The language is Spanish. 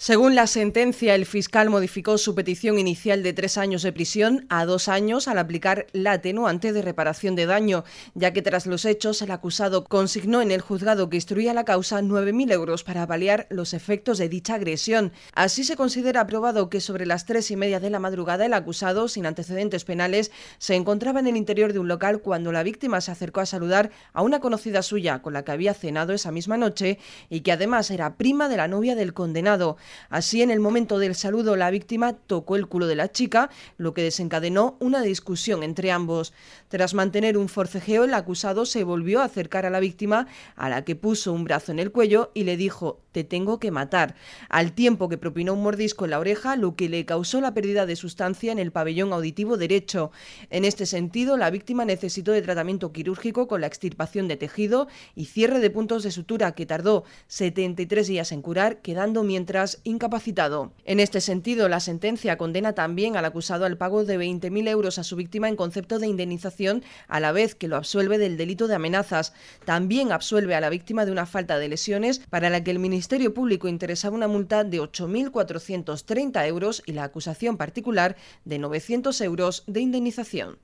Según la sentencia, el fiscal modificó su petición inicial de tres años de prisión a dos años al aplicar la atenuante de reparación de daño, ya que tras los hechos el acusado consignó en el juzgado que instruía la causa 9.000 euros para paliar los efectos de dicha agresión. Así se considera probado que sobre las tres y media de la madrugada el acusado, sin antecedentes penales, se encontraba en el interior de un local cuando la víctima se acercó a saludar a una conocida suya con la que había cenado esa misma noche y que además era prima de la novia del condenado. Así, en el momento del saludo, la víctima tocó el culo de la chica, lo que desencadenó una discusión entre ambos. Tras mantener un forcejeo, el acusado se volvió a acercar a la víctima, a la que puso un brazo en el cuello y le dijo, te tengo que matar, al tiempo que propinó un mordisco en la oreja, lo que le causó la pérdida de sustancia en el pabellón auditivo derecho. En este sentido, la víctima necesitó de tratamiento quirúrgico con la extirpación de tejido y cierre de puntos de sutura que tardó 73 días en curar, quedando mientras incapacitado. En este sentido, la sentencia condena también al acusado al pago de 20.000 euros a su víctima en concepto de indemnización, a la vez que lo absuelve del delito de amenazas. También absuelve a la víctima de una falta de lesiones para la que el Ministerio Público interesaba una multa de 8.430 euros y la acusación particular de 900 euros de indemnización.